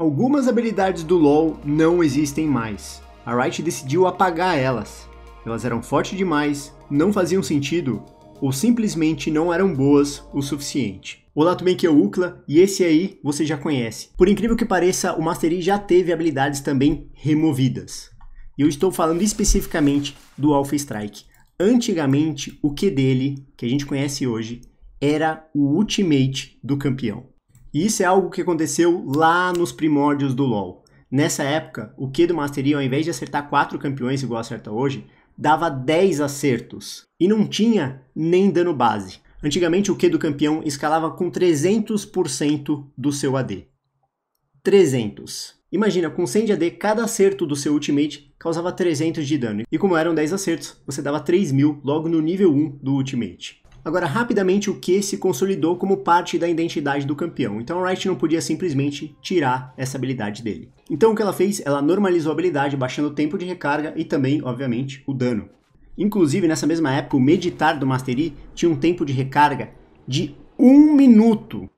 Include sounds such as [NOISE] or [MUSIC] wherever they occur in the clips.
Algumas habilidades do LoL não existem mais. A Riot decidiu apagar elas. Elas eram fortes demais, não faziam sentido ou simplesmente não eram boas o suficiente. Olá, tudo bem? Aqui é o Ukla e esse aí você já conhece. Por incrível que pareça, o Mastery já teve habilidades também removidas. E eu estou falando especificamente do Alpha Strike. Antigamente, o Q dele, que a gente conhece hoje, era o ultimate do campeão. E isso é algo que aconteceu lá nos primórdios do LoL. Nessa época, o Q do Mastery, ao invés de acertar 4 campeões igual acerta hoje, dava 10 acertos e não tinha nem dano base. Antigamente, o Q do campeão escalava com 300% do seu AD. 300. Imagina, com 100 de AD, cada acerto do seu ultimate causava 300 de dano. E como eram 10 acertos, você dava 3000 logo no nível 1 do ultimate. Agora, rapidamente, o que se consolidou como parte da identidade do campeão, então a Wright não podia simplesmente tirar essa habilidade dele. Então o que ela fez? Ela normalizou a habilidade, baixando o tempo de recarga e também, obviamente, o dano. Inclusive, nessa mesma época, o Meditar do Mastery tinha um tempo de recarga de um minuto.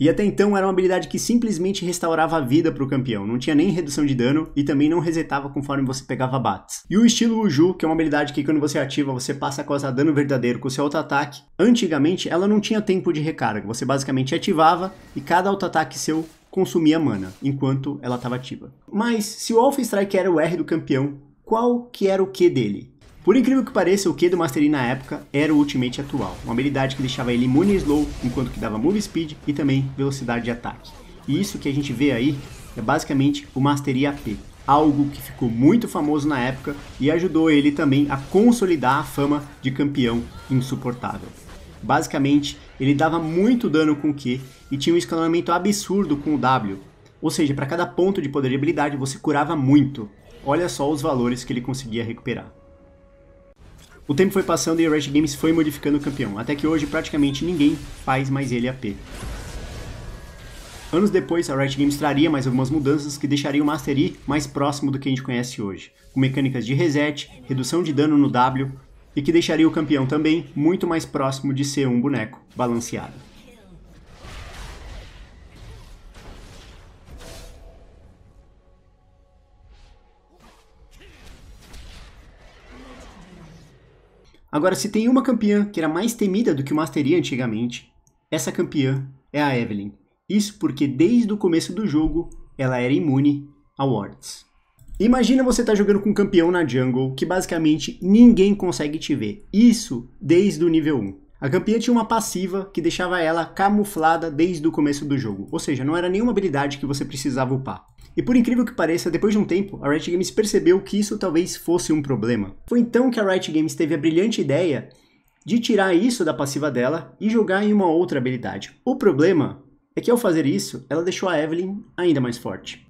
E até então era uma habilidade que simplesmente restaurava a vida para o campeão, não tinha nem redução de dano e também não resetava conforme você pegava bates. E o estilo Uju, que é uma habilidade que quando você ativa você passa a causar dano verdadeiro com seu auto-ataque, antigamente ela não tinha tempo de recarga, você basicamente ativava e cada auto-ataque seu consumia mana, enquanto ela estava ativa. Mas se o Alpha Strike era o R do campeão, qual que era o Q dele? Por incrível que pareça, o Q do Master Yi na época era o ultimate atual, uma habilidade que deixava ele imune e slow, enquanto que dava move speed e também velocidade de ataque. E isso que a gente vê aí é basicamente o Master Yi AP, algo que ficou muito famoso na época e ajudou ele também a consolidar a fama de campeão insuportável. Basicamente, ele dava muito dano com o Q e tinha um escalonamento absurdo com o W, ou seja, para cada ponto de poder de habilidade você curava muito. Olha só os valores que ele conseguia recuperar. O tempo foi passando e a Riot Games foi modificando o campeão, até que hoje praticamente ninguém faz mais ele AP. Anos depois, a Riot Games traria mais algumas mudanças que deixariam o Master Yi mais próximo do que a gente conhece hoje, com mecânicas de reset, redução de dano no W, e que deixaria o campeão também muito mais próximo de ser um boneco balanceado. Agora, se tem uma campeã que era mais temida do que o Masteria antigamente, essa campeã é a Evelyn. Isso porque desde o começo do jogo ela era imune a wards. Imagina você estar tá jogando com um campeão na jungle que basicamente ninguém consegue te ver. Isso desde o nível 1. A campeã tinha uma passiva que deixava ela camuflada desde o começo do jogo, ou seja, não era nenhuma habilidade que você precisava upar. E por incrível que pareça, depois de um tempo, a Riot Games percebeu que isso talvez fosse um problema. Foi então que a Riot Games teve a brilhante ideia de tirar isso da passiva dela e jogar em uma outra habilidade. O problema é que ao fazer isso, ela deixou a Evelyn ainda mais forte.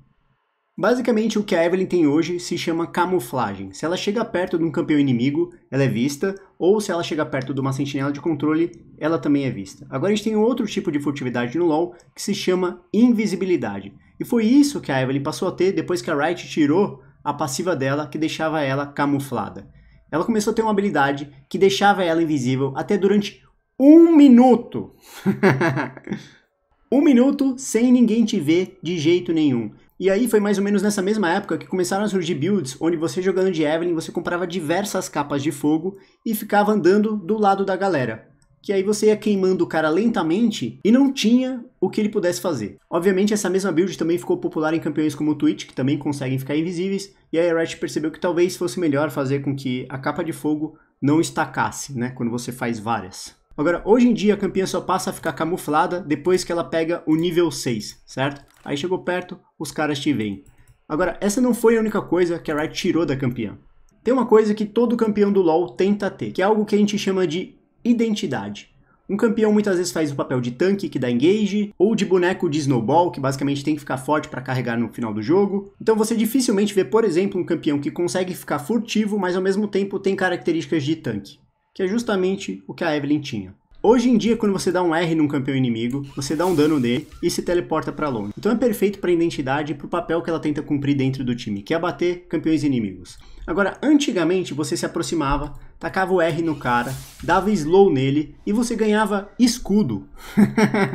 Basicamente, o que a Evelyn tem hoje se chama camuflagem. Se ela chega perto de um campeão inimigo, ela é vista, ou se ela chega perto de uma sentinela de controle, ela também é vista. Agora a gente tem outro tipo de furtividade no LoL que se chama invisibilidade. E foi isso que a Evelyn passou a ter depois que a Riot tirou a passiva dela que deixava ela camuflada. Ela começou a ter uma habilidade que deixava ela invisível até durante um minuto. [LAUGHS] um minuto sem ninguém te ver de jeito nenhum. E aí foi mais ou menos nessa mesma época que começaram a surgir builds onde você jogando de Evelyn você comprava diversas capas de fogo e ficava andando do lado da galera. Que aí você ia queimando o cara lentamente e não tinha o que ele pudesse fazer. Obviamente, essa mesma build também ficou popular em campeões como o Twitch, que também conseguem ficar invisíveis, e aí a Riot percebeu que talvez fosse melhor fazer com que a capa de fogo não estacasse, né? Quando você faz várias. Agora, hoje em dia a campeã só passa a ficar camuflada depois que ela pega o nível 6, certo? Aí chegou perto, os caras te veem. Agora, essa não foi a única coisa que a Riot tirou da campeã. Tem uma coisa que todo campeão do LoL tenta ter, que é algo que a gente chama de identidade. Um campeão muitas vezes faz o papel de tanque que dá engage, ou de boneco de snowball, que basicamente tem que ficar forte para carregar no final do jogo. Então você dificilmente vê, por exemplo, um campeão que consegue ficar furtivo, mas ao mesmo tempo tem características de tanque que é justamente o que a Evelyn tinha. Hoje em dia, quando você dá um R num campeão inimigo, você dá um dano nele e se teleporta para longe. Então é perfeito para a identidade e para o papel que ela tenta cumprir dentro do time, que é bater campeões inimigos. Agora, antigamente você se aproximava, tacava o R no cara, dava slow nele e você ganhava escudo. [LAUGHS]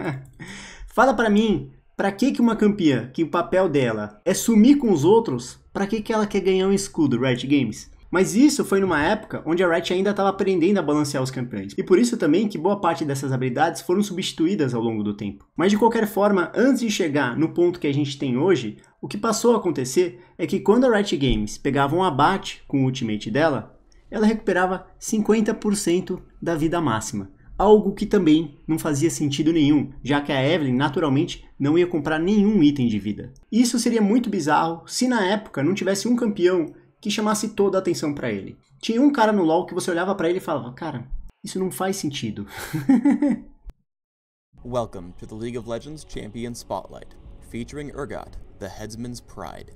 Fala para mim, para que que uma campeã, que o papel dela é sumir com os outros, para que que ela quer ganhar um escudo, Red Games? Mas isso foi numa época onde a Riot ainda estava aprendendo a balancear os campeões, e por isso também que boa parte dessas habilidades foram substituídas ao longo do tempo. Mas de qualquer forma, antes de chegar no ponto que a gente tem hoje, o que passou a acontecer é que quando a Riot Games pegava um abate com o ultimate dela, ela recuperava 50% da vida máxima. Algo que também não fazia sentido nenhum, já que a Evelyn naturalmente não ia comprar nenhum item de vida. Isso seria muito bizarro se na época não tivesse um campeão que chamasse toda a atenção para ele. Tinha um cara no LoL que você olhava para ele e falava: "Cara, isso não faz sentido." [LAUGHS] Welcome to the League of Legends Champion Spotlight, featuring Urgot, the Headsman's Pride.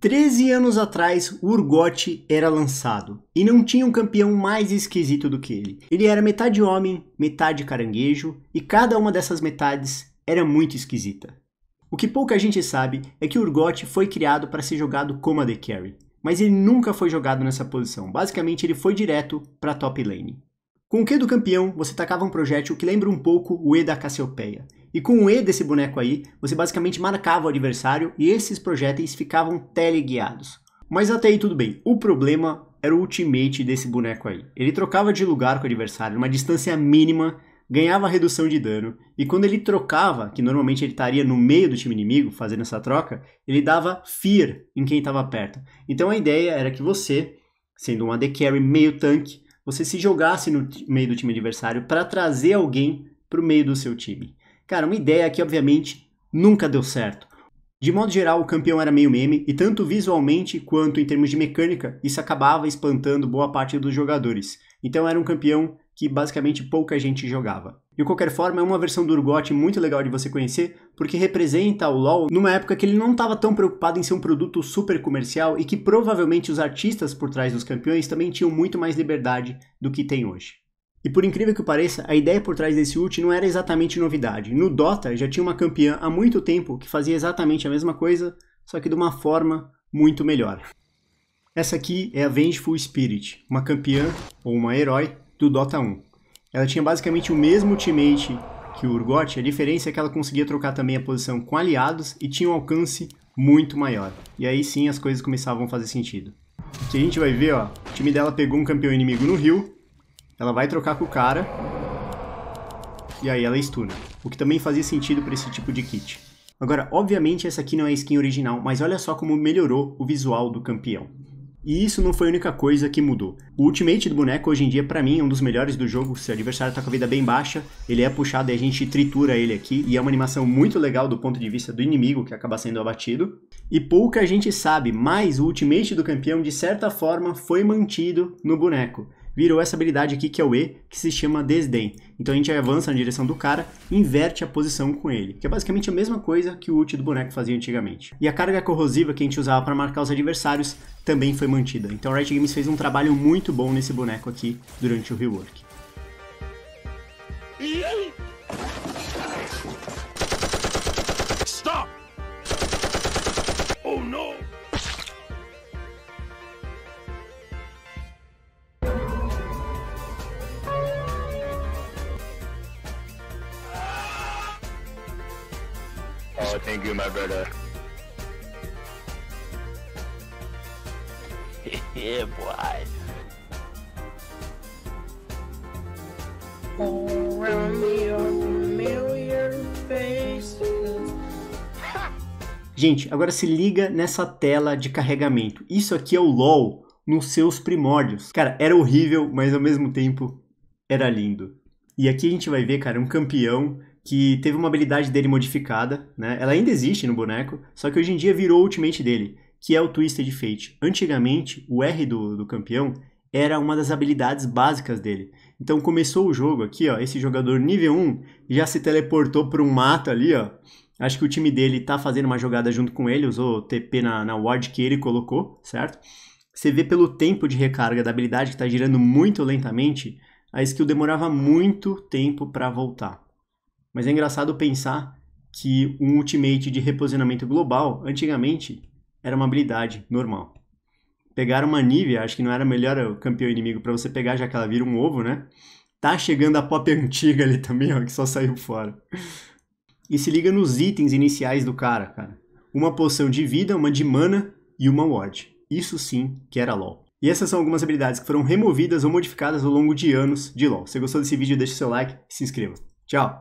13 anos atrás, o Urgot era lançado, e não tinha um campeão mais esquisito do que ele. Ele era metade homem, metade caranguejo, e cada uma dessas metades era muito esquisita. O que pouca gente sabe é que o Urgot foi criado para ser jogado como a The Carry mas ele nunca foi jogado nessa posição. Basicamente, ele foi direto para top lane. Com o Q do campeão, você tacava um projétil que lembra um pouco o E da Cassiopeia. E com o E desse boneco aí, você basicamente marcava o adversário e esses projéteis ficavam teleguiados. Mas até aí tudo bem. O problema era o ultimate desse boneco aí. Ele trocava de lugar com o adversário numa distância mínima ganhava redução de dano, e quando ele trocava, que normalmente ele estaria no meio do time inimigo fazendo essa troca, ele dava Fear em quem estava perto. Então a ideia era que você, sendo um AD Carry meio tanque, você se jogasse no meio do time adversário para trazer alguém para o meio do seu time. Cara, uma ideia que obviamente nunca deu certo. De modo geral, o campeão era meio meme, e tanto visualmente quanto em termos de mecânica, isso acabava espantando boa parte dos jogadores. Então era um campeão que basicamente pouca gente jogava. De qualquer forma, é uma versão do Urgot muito legal de você conhecer, porque representa o LoL numa época que ele não estava tão preocupado em ser um produto super comercial e que provavelmente os artistas por trás dos campeões também tinham muito mais liberdade do que tem hoje. E por incrível que pareça, a ideia por trás desse ult não era exatamente novidade. No Dota já tinha uma campeã há muito tempo que fazia exatamente a mesma coisa, só que de uma forma muito melhor. Essa aqui é a Vengeful Spirit, uma campeã ou uma herói do Dota 1. Ela tinha basicamente o mesmo ultimate que o Urgot, a diferença é que ela conseguia trocar também a posição com aliados e tinha um alcance muito maior. E aí sim as coisas começavam a fazer sentido. Que a gente vai ver, ó, o time dela pegou um campeão inimigo no rio, ela vai trocar com o cara, e aí ela estuna, é o que também fazia sentido para esse tipo de kit. Agora, obviamente essa aqui não é a skin original, mas olha só como melhorou o visual do campeão. E isso não foi a única coisa que mudou. O ultimate do boneco hoje em dia, para mim, é um dos melhores do jogo. Se o adversário tá com a vida bem baixa, ele é puxado e a gente tritura ele aqui. E é uma animação muito legal do ponto de vista do inimigo que acaba sendo abatido. E pouca gente sabe, mas o ultimate do campeão, de certa forma, foi mantido no boneco virou essa habilidade aqui que é o E, que se chama Desdém. Então a gente avança na direção do cara e inverte a posição com ele, que é basicamente a mesma coisa que o ult do boneco fazia antigamente. E a carga corrosiva que a gente usava para marcar os adversários também foi mantida. Então a Riot Games fez um trabalho muito bom nesse boneco aqui durante o rework. Oh, thank you, my brother. [LAUGHS] yeah, boy. Gente, agora se liga nessa tela de carregamento. Isso aqui é o LoL nos seus primórdios. Cara, era horrível, mas ao mesmo tempo era lindo. E aqui a gente vai ver, cara, um campeão que teve uma habilidade dele modificada, né? Ela ainda existe no boneco, só que hoje em dia virou o ultimate dele, que é o Twisted Fate. Antigamente, o R do, do campeão era uma das habilidades básicas dele. Então começou o jogo aqui, ó, esse jogador nível 1 já se teleportou para um mato ali, ó. Acho que o time dele tá fazendo uma jogada junto com ele, usou o TP na, na ward que ele colocou, certo? Você vê pelo tempo de recarga da habilidade que está girando muito lentamente, a skill demorava muito tempo para voltar. Mas é engraçado pensar que um ultimate de reposicionamento global, antigamente, era uma habilidade normal. Pegar uma Nivea, acho que não era melhor o campeão inimigo para você pegar, já que ela vira um ovo, né? Tá chegando a pop [LAUGHS] antiga ali também, ó, que só saiu fora. E se liga nos itens iniciais do cara, cara. Uma poção de vida, uma de mana e uma ward. Isso sim que era LOL. E essas são algumas habilidades que foram removidas ou modificadas ao longo de anos de LoL. Se gostou desse vídeo, deixa seu like e se inscreva. Tchau!